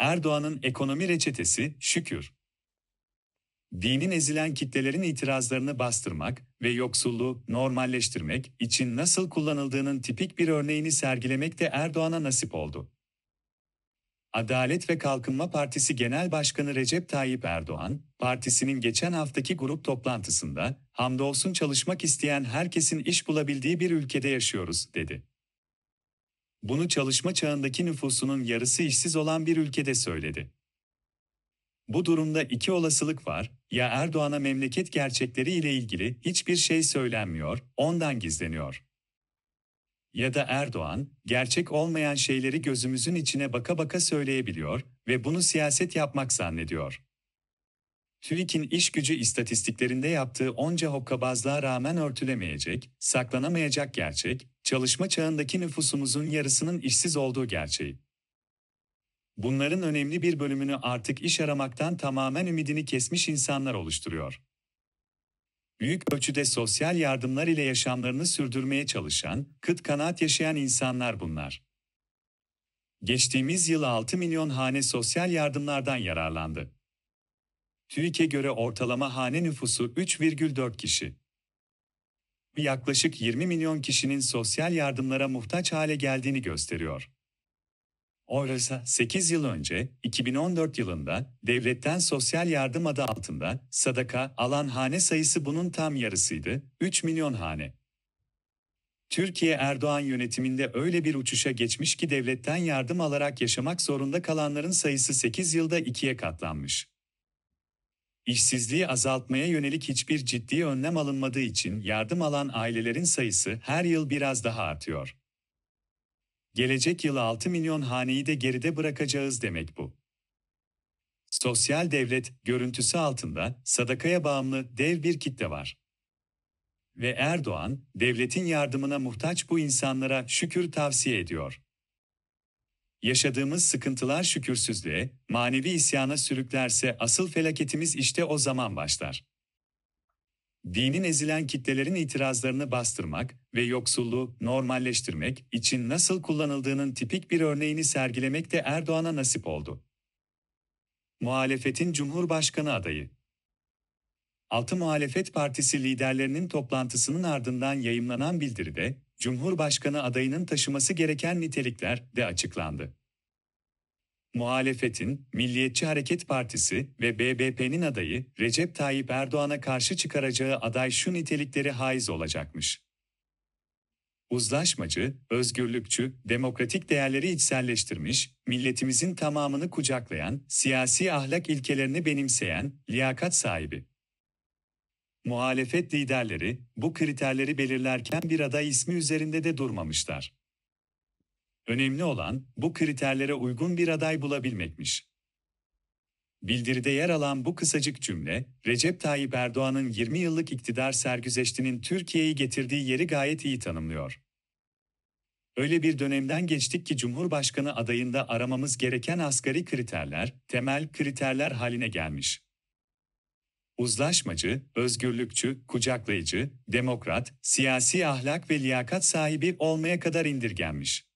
Erdoğan'ın ekonomi reçetesi şükür. Dinin ezilen kitlelerin itirazlarını bastırmak ve yoksulluğu normalleştirmek için nasıl kullanıldığının tipik bir örneğini sergilemek de Erdoğan'a nasip oldu. Adalet ve Kalkınma Partisi Genel Başkanı Recep Tayyip Erdoğan, partisinin geçen haftaki grup toplantısında, hamdolsun çalışmak isteyen herkesin iş bulabildiği bir ülkede yaşıyoruz, dedi. Bunu çalışma çağındaki nüfusunun yarısı işsiz olan bir ülkede söyledi. Bu durumda iki olasılık var. Ya Erdoğan'a memleket gerçekleri ile ilgili hiçbir şey söylenmiyor, ondan gizleniyor. Ya da Erdoğan, gerçek olmayan şeyleri gözümüzün içine baka baka söyleyebiliyor ve bunu siyaset yapmak zannediyor. TÜİK'in iş gücü istatistiklerinde yaptığı onca hokkabazlığa rağmen örtülemeyecek, saklanamayacak gerçek, çalışma çağındaki nüfusumuzun yarısının işsiz olduğu gerçeği. Bunların önemli bir bölümünü artık iş aramaktan tamamen ümidini kesmiş insanlar oluşturuyor. Büyük ölçüde sosyal yardımlar ile yaşamlarını sürdürmeye çalışan, kıt kanaat yaşayan insanlar bunlar. Geçtiğimiz yıl 6 milyon hane sosyal yardımlardan yararlandı. TÜİK'e göre ortalama hane nüfusu 3,4 kişi yaklaşık 20 milyon kişinin sosyal yardımlara muhtaç hale geldiğini gösteriyor. Oysa 8 yıl önce, 2014 yılında, devletten sosyal yardım adı altında sadaka alan hane sayısı bunun tam yarısıydı, 3 milyon hane. Türkiye Erdoğan yönetiminde öyle bir uçuşa geçmiş ki devletten yardım alarak yaşamak zorunda kalanların sayısı 8 yılda 2'ye katlanmış. İşsizliği azaltmaya yönelik hiçbir ciddi önlem alınmadığı için yardım alan ailelerin sayısı her yıl biraz daha artıyor. Gelecek yıl 6 milyon haneyi de geride bırakacağız demek bu. Sosyal devlet görüntüsü altında sadakaya bağımlı dev bir kitle var. Ve Erdoğan, devletin yardımına muhtaç bu insanlara şükür tavsiye ediyor. Yaşadığımız sıkıntılar şükürsüzlüğe, manevi isyana sürüklerse asıl felaketimiz işte o zaman başlar. Dinin ezilen kitlelerin itirazlarını bastırmak ve yoksulluğu normalleştirmek için nasıl kullanıldığının tipik bir örneğini sergilemek de Erdoğan'a nasip oldu. Muhalefetin Cumhurbaşkanı adayı Altı Muhalefet Partisi liderlerinin toplantısının ardından yayımlanan bildiride, Cumhurbaşkanı adayının taşıması gereken nitelikler de açıklandı. Muhalefetin, Milliyetçi Hareket Partisi ve BBP'nin adayı Recep Tayyip Erdoğan'a karşı çıkaracağı aday şu nitelikleri haiz olacakmış. Uzlaşmacı, özgürlükçü, demokratik değerleri içselleştirmiş, milletimizin tamamını kucaklayan, siyasi ahlak ilkelerini benimseyen, liyakat sahibi, Muhalefet liderleri bu kriterleri belirlerken bir aday ismi üzerinde de durmamışlar. Önemli olan bu kriterlere uygun bir aday bulabilmekmiş. Bildiride yer alan bu kısacık cümle, Recep Tayyip Erdoğan'ın 20 yıllık iktidar sergüzeştinin Türkiye'yi getirdiği yeri gayet iyi tanımlıyor. Öyle bir dönemden geçtik ki Cumhurbaşkanı adayında aramamız gereken asgari kriterler, temel kriterler haline gelmiş uzlaşmacı, özgürlükçü, kucaklayıcı, demokrat, siyasi ahlak ve liyakat sahibi olmaya kadar indirgenmiş.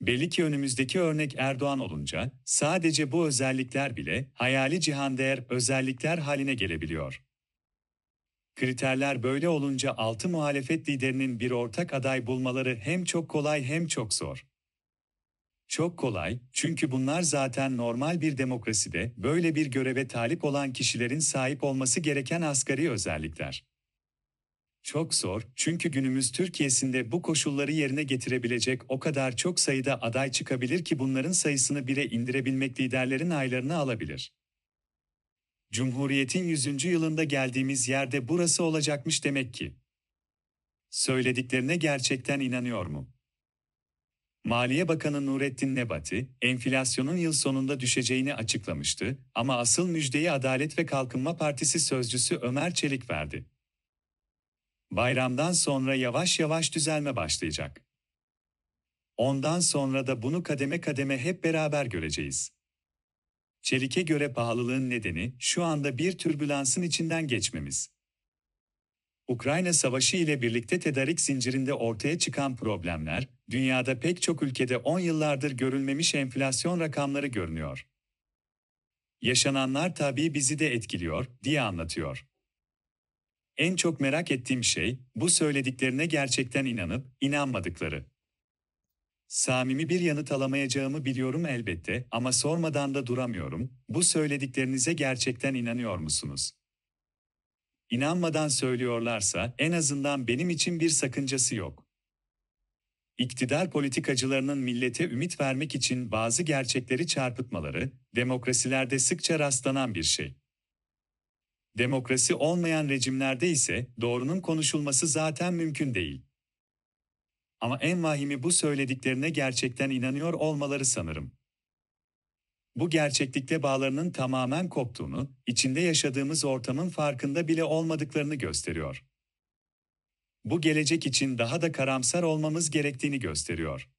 Belli ki önümüzdeki örnek Erdoğan olunca sadece bu özellikler bile hayali cihandeğer özellikler haline gelebiliyor. Kriterler böyle olunca altı muhalefet liderinin bir ortak aday bulmaları hem çok kolay hem çok zor. Çok kolay, çünkü bunlar zaten normal bir demokraside böyle bir göreve talip olan kişilerin sahip olması gereken asgari özellikler. Çok zor, çünkü günümüz Türkiye'sinde bu koşulları yerine getirebilecek o kadar çok sayıda aday çıkabilir ki bunların sayısını bile indirebilmek liderlerin aylarını alabilir. Cumhuriyetin 100. yılında geldiğimiz yerde burası olacakmış demek ki. Söylediklerine gerçekten inanıyor mu? Maliye Bakanı Nurettin Nebati, enflasyonun yıl sonunda düşeceğini açıklamıştı ama asıl müjdeyi Adalet ve Kalkınma Partisi sözcüsü Ömer Çelik verdi. Bayramdan sonra yavaş yavaş düzelme başlayacak. Ondan sonra da bunu kademe kademe hep beraber göreceğiz. Çelik'e göre pahalılığın nedeni şu anda bir türbülansın içinden geçmemiz. Ukrayna Savaşı ile birlikte tedarik zincirinde ortaya çıkan problemler dünyada pek çok ülkede 10 yıllardır görülmemiş enflasyon rakamları görünüyor. Yaşananlar tabii bizi de etkiliyor, diye anlatıyor. En çok merak ettiğim şey, bu söylediklerine gerçekten inanıp, inanmadıkları. Samimi bir yanıt alamayacağımı biliyorum elbette ama sormadan da duramıyorum, bu söylediklerinize gerçekten inanıyor musunuz? İnanmadan söylüyorlarsa en azından benim için bir sakıncası yok iktidar politikacılarının millete ümit vermek için bazı gerçekleri çarpıtmaları, demokrasilerde sıkça rastlanan bir şey. Demokrasi olmayan rejimlerde ise doğrunun konuşulması zaten mümkün değil. Ama en vahimi bu söylediklerine gerçekten inanıyor olmaları sanırım. Bu gerçeklikle bağlarının tamamen koptuğunu, içinde yaşadığımız ortamın farkında bile olmadıklarını gösteriyor bu gelecek için daha da karamsar olmamız gerektiğini gösteriyor.